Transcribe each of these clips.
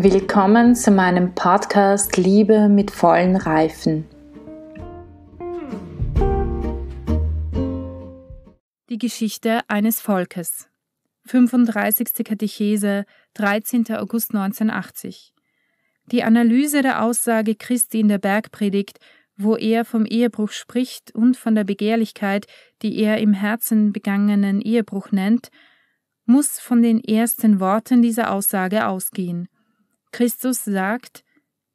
Willkommen zu meinem Podcast Liebe mit vollen Reifen. Die Geschichte eines Volkes. 35. Katechese, 13. August 1980. Die Analyse der Aussage Christi in der Bergpredigt, wo er vom Ehebruch spricht und von der Begehrlichkeit, die er im Herzen begangenen Ehebruch nennt, muss von den ersten Worten dieser Aussage ausgehen. Christus sagt,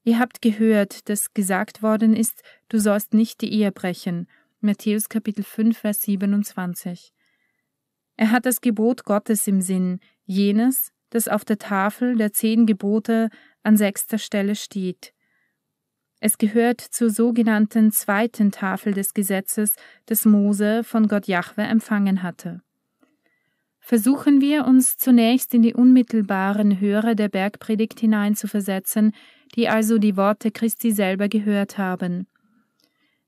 Ihr habt gehört, dass gesagt worden ist, du sollst nicht die Ehe brechen. Matthäus Kapitel 5, Vers 27. Er hat das Gebot Gottes im Sinn, jenes, das auf der Tafel der zehn Gebote an sechster Stelle steht. Es gehört zur sogenannten zweiten Tafel des Gesetzes, das Mose von Gott Jahwe empfangen hatte versuchen wir uns zunächst in die unmittelbaren Hörer der Bergpredigt hineinzuversetzen, die also die Worte Christi selber gehört haben.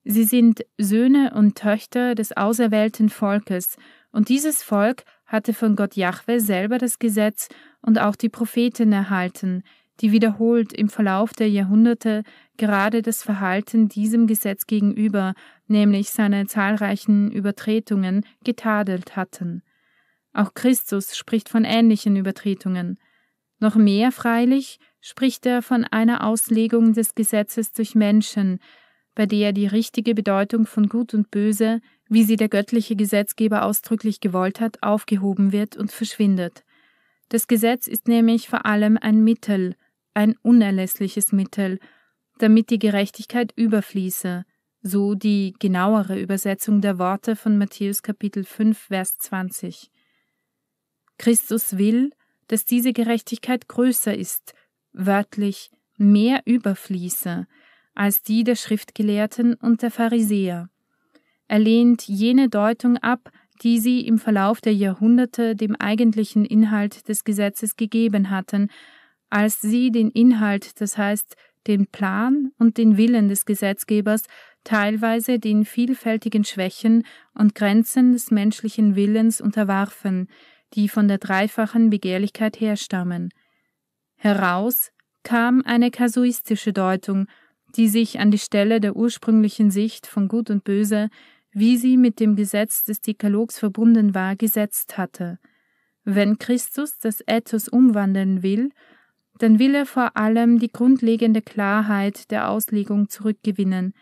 Sie sind Söhne und Töchter des auserwählten Volkes, und dieses Volk hatte von Gott Jahwe selber das Gesetz und auch die Propheten erhalten, die wiederholt im Verlauf der Jahrhunderte gerade das Verhalten diesem Gesetz gegenüber, nämlich seine zahlreichen Übertretungen, getadelt hatten. Auch Christus spricht von ähnlichen Übertretungen. Noch mehr freilich spricht er von einer Auslegung des Gesetzes durch Menschen, bei der die richtige Bedeutung von Gut und Böse, wie sie der göttliche Gesetzgeber ausdrücklich gewollt hat, aufgehoben wird und verschwindet. Das Gesetz ist nämlich vor allem ein Mittel, ein unerlässliches Mittel, damit die Gerechtigkeit überfließe, so die genauere Übersetzung der Worte von Matthäus Kapitel 5, Vers 20. Christus will, dass diese Gerechtigkeit größer ist, wörtlich mehr überfließe, als die der Schriftgelehrten und der Pharisäer. Er lehnt jene Deutung ab, die sie im Verlauf der Jahrhunderte dem eigentlichen Inhalt des Gesetzes gegeben hatten, als sie den Inhalt, das heißt den Plan und den Willen des Gesetzgebers teilweise den vielfältigen Schwächen und Grenzen des menschlichen Willens unterwarfen, die von der dreifachen Begehrlichkeit herstammen. Heraus kam eine kasuistische Deutung, die sich an die Stelle der ursprünglichen Sicht von Gut und Böse, wie sie mit dem Gesetz des Dekalogs verbunden war, gesetzt hatte. Wenn Christus das Ethos umwandeln will, dann will er vor allem die grundlegende Klarheit der Auslegung zurückgewinnen.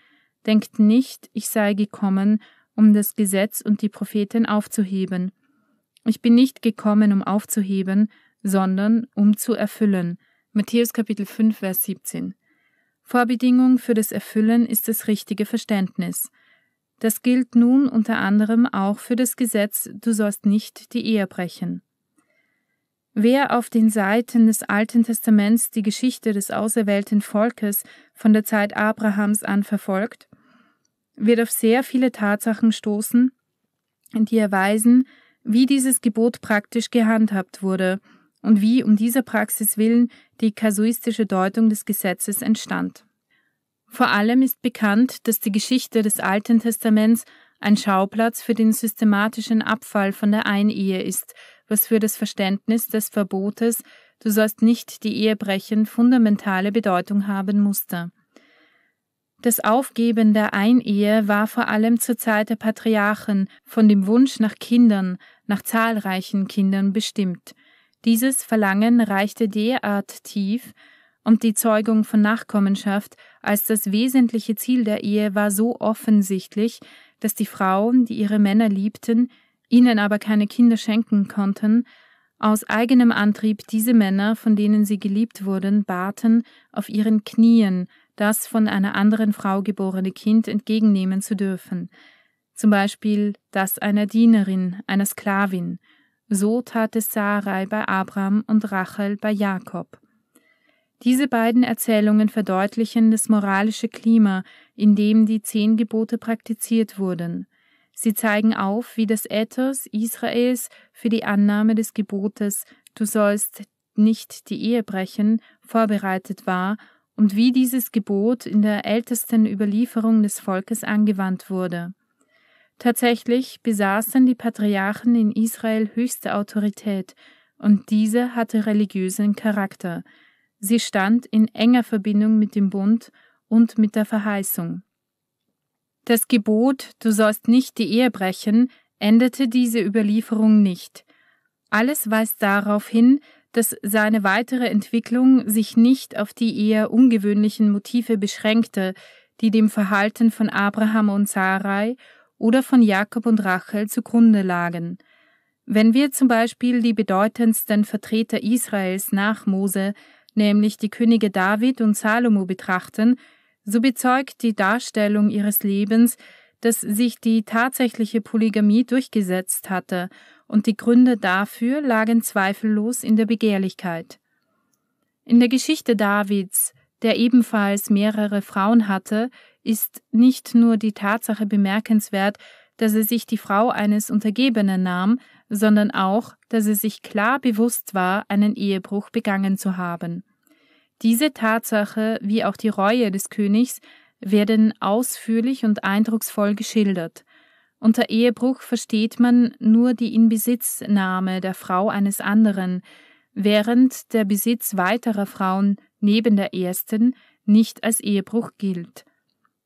Denkt nicht, ich sei gekommen, um das Gesetz und die Propheten aufzuheben. Ich bin nicht gekommen, um aufzuheben, sondern um zu erfüllen. Matthäus Kapitel 5, Vers 17. Vorbedingung für das Erfüllen ist das richtige Verständnis. Das gilt nun unter anderem auch für das Gesetz, du sollst nicht die Ehe brechen. Wer auf den Seiten des Alten Testaments die Geschichte des auserwählten Volkes von der Zeit Abrahams an verfolgt, wird auf sehr viele Tatsachen stoßen, die erweisen, wie dieses Gebot praktisch gehandhabt wurde und wie um dieser Praxis willen die kasuistische Deutung des Gesetzes entstand. Vor allem ist bekannt, dass die Geschichte des Alten Testaments ein Schauplatz für den systematischen Abfall von der Einehe ist, was für das Verständnis des Verbotes Du sollst nicht die Ehe brechen fundamentale Bedeutung haben musste. Das Aufgeben der Einehe war vor allem zur Zeit der Patriarchen von dem Wunsch nach Kindern, nach zahlreichen Kindern bestimmt. Dieses Verlangen reichte derart tief, und die Zeugung von Nachkommenschaft als das wesentliche Ziel der Ehe war so offensichtlich, dass die Frauen, die ihre Männer liebten, ihnen aber keine Kinder schenken konnten, aus eigenem Antrieb diese Männer, von denen sie geliebt wurden, baten, auf ihren Knien das von einer anderen Frau geborene Kind entgegennehmen zu dürfen, zum Beispiel das einer Dienerin, einer Sklavin. So tat es Sarai bei Abraham und Rachel bei Jakob. Diese beiden Erzählungen verdeutlichen das moralische Klima, in dem die zehn Gebote praktiziert wurden. Sie zeigen auf, wie das Ethos Israels für die Annahme des Gebotes Du sollst nicht die Ehe brechen vorbereitet war und wie dieses Gebot in der ältesten Überlieferung des Volkes angewandt wurde. Tatsächlich besaßen die Patriarchen in Israel höchste Autorität, und diese hatte religiösen Charakter. Sie stand in enger Verbindung mit dem Bund und mit der Verheißung. Das Gebot, du sollst nicht die Ehe brechen, änderte diese Überlieferung nicht. Alles weist darauf hin, dass seine weitere Entwicklung sich nicht auf die eher ungewöhnlichen Motive beschränkte, die dem Verhalten von Abraham und Sarai oder von Jakob und Rachel zugrunde lagen. Wenn wir zum Beispiel die bedeutendsten Vertreter Israels nach Mose, nämlich die Könige David und Salomo betrachten, so bezeugt die Darstellung ihres Lebens, dass sich die tatsächliche Polygamie durchgesetzt hatte, und die Gründe dafür lagen zweifellos in der Begehrlichkeit. In der Geschichte Davids, der ebenfalls mehrere Frauen hatte, ist nicht nur die Tatsache bemerkenswert, dass er sich die Frau eines Untergebenen nahm, sondern auch, dass er sich klar bewusst war, einen Ehebruch begangen zu haben. Diese Tatsache, wie auch die Reue des Königs, werden ausführlich und eindrucksvoll geschildert. Unter Ehebruch versteht man nur die Inbesitznahme der Frau eines anderen, während der Besitz weiterer Frauen neben der ersten nicht als Ehebruch gilt.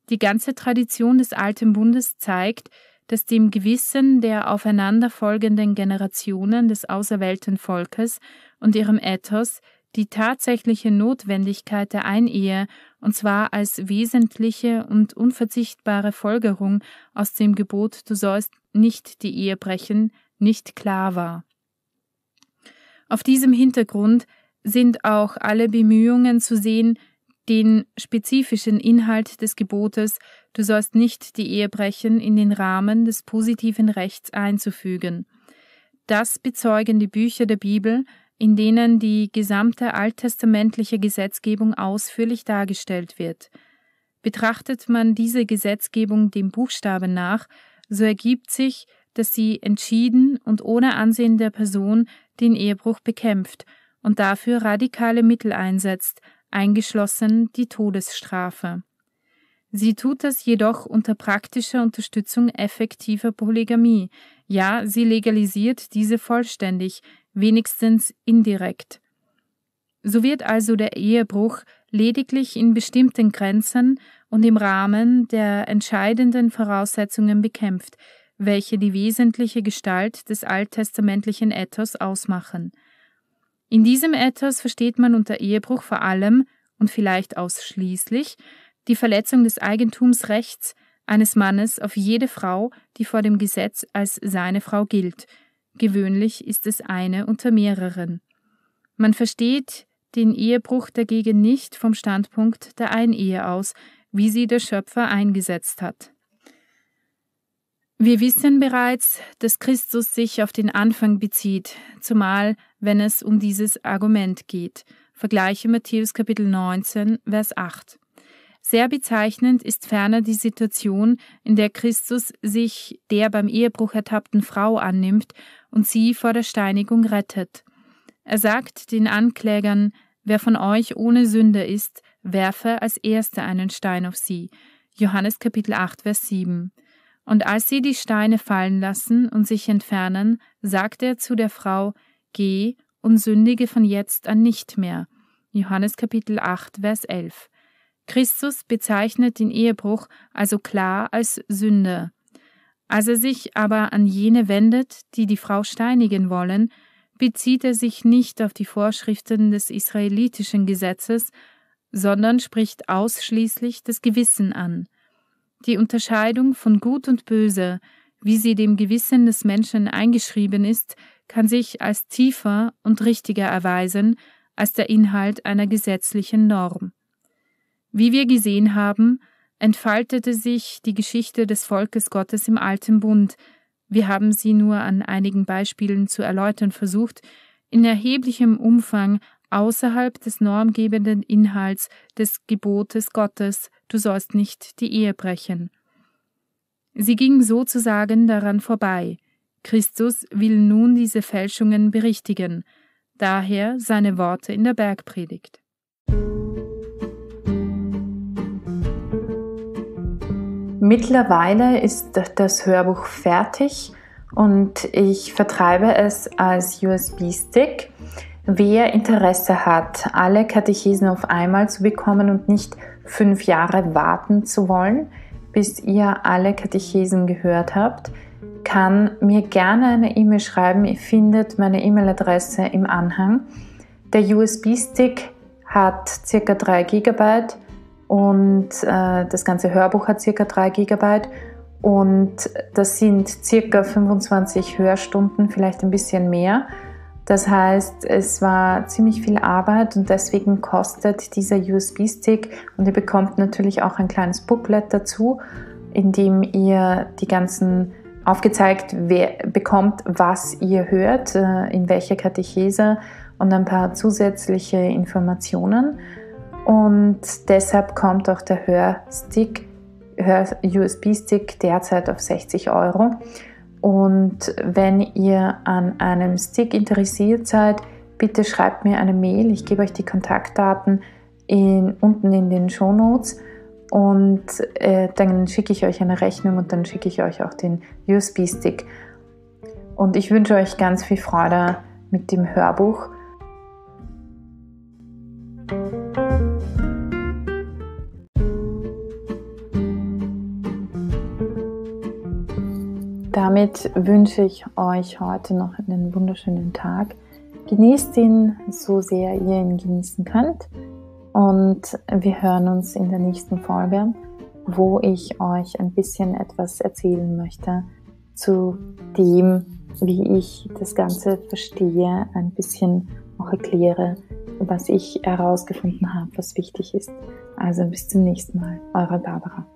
Die ganze Tradition des Alten Bundes zeigt, dass dem Gewissen der aufeinanderfolgenden Generationen des auserwählten Volkes und ihrem Ethos die tatsächliche Notwendigkeit der Einehe und zwar als wesentliche und unverzichtbare Folgerung aus dem Gebot Du sollst nicht die Ehe brechen, nicht klar war. Auf diesem Hintergrund sind auch alle Bemühungen zu sehen, den spezifischen Inhalt des Gebotes Du sollst nicht die Ehe brechen in den Rahmen des positiven Rechts einzufügen. Das bezeugen die Bücher der Bibel, in denen die gesamte alttestamentliche Gesetzgebung ausführlich dargestellt wird. Betrachtet man diese Gesetzgebung dem Buchstaben nach, so ergibt sich, dass sie entschieden und ohne Ansehen der Person den Ehebruch bekämpft und dafür radikale Mittel einsetzt, eingeschlossen die Todesstrafe. Sie tut das jedoch unter praktischer Unterstützung effektiver Polygamie. Ja, sie legalisiert diese vollständig, wenigstens indirekt. So wird also der Ehebruch lediglich in bestimmten Grenzen und im Rahmen der entscheidenden Voraussetzungen bekämpft, welche die wesentliche Gestalt des alttestamentlichen Ethos ausmachen. In diesem Ethos versteht man unter Ehebruch vor allem und vielleicht ausschließlich die Verletzung des Eigentumsrechts eines Mannes auf jede Frau, die vor dem Gesetz als seine Frau gilt – Gewöhnlich ist es eine unter mehreren. Man versteht den Ehebruch dagegen nicht vom Standpunkt der Einehe aus, wie sie der Schöpfer eingesetzt hat. Wir wissen bereits, dass Christus sich auf den Anfang bezieht, zumal wenn es um dieses Argument geht. Vergleiche Matthäus Kapitel 19, Vers 8. Sehr bezeichnend ist ferner die Situation, in der Christus sich der beim Ehebruch ertappten Frau annimmt und sie vor der Steinigung rettet. Er sagt den Anklägern, wer von euch ohne Sünde ist, werfe als erster einen Stein auf sie. Johannes Kapitel 8, Vers 7. Und als sie die Steine fallen lassen und sich entfernen, sagt er zu der Frau, Geh und sündige von jetzt an nicht mehr. Johannes Kapitel 8, Vers 11. Christus bezeichnet den Ehebruch also klar als Sünde. Als er sich aber an jene wendet, die die Frau steinigen wollen, bezieht er sich nicht auf die Vorschriften des israelitischen Gesetzes, sondern spricht ausschließlich das Gewissen an. Die Unterscheidung von Gut und Böse, wie sie dem Gewissen des Menschen eingeschrieben ist, kann sich als tiefer und richtiger erweisen als der Inhalt einer gesetzlichen Norm. Wie wir gesehen haben, entfaltete sich die Geschichte des Volkes Gottes im Alten Bund. Wir haben sie nur an einigen Beispielen zu erläutern versucht, in erheblichem Umfang außerhalb des normgebenden Inhalts des Gebotes Gottes, du sollst nicht die Ehe brechen. Sie ging sozusagen daran vorbei. Christus will nun diese Fälschungen berichtigen, daher seine Worte in der Bergpredigt. Mittlerweile ist das Hörbuch fertig und ich vertreibe es als USB-Stick. Wer Interesse hat, alle Katechesen auf einmal zu bekommen und nicht fünf Jahre warten zu wollen, bis ihr alle Katechesen gehört habt, kann mir gerne eine E-Mail schreiben. Ihr findet meine E-Mail-Adresse im Anhang. Der USB-Stick hat ca. 3 GB und äh, das ganze Hörbuch hat circa 3 Gigabyte und das sind circa 25 Hörstunden, vielleicht ein bisschen mehr. Das heißt, es war ziemlich viel Arbeit und deswegen kostet dieser USB-Stick und ihr bekommt natürlich auch ein kleines Booklet dazu, in dem ihr die ganzen aufgezeigt bekommt, was ihr hört, äh, in welcher Katechese und ein paar zusätzliche Informationen. Und deshalb kommt auch der Hörstick, Hör-USB-Stick derzeit auf 60 Euro. Und wenn ihr an einem Stick interessiert seid, bitte schreibt mir eine Mail. Ich gebe euch die Kontaktdaten in, unten in den Show Notes und äh, dann schicke ich euch eine Rechnung und dann schicke ich euch auch den USB-Stick. Und ich wünsche euch ganz viel Freude mit dem Hörbuch. damit wünsche ich euch heute noch einen wunderschönen Tag. Genießt ihn so sehr ihr ihn genießen könnt. Und wir hören uns in der nächsten Folge, wo ich euch ein bisschen etwas erzählen möchte zu dem, wie ich das Ganze verstehe, ein bisschen auch erkläre, was ich herausgefunden habe, was wichtig ist. Also bis zum nächsten Mal, eure Barbara.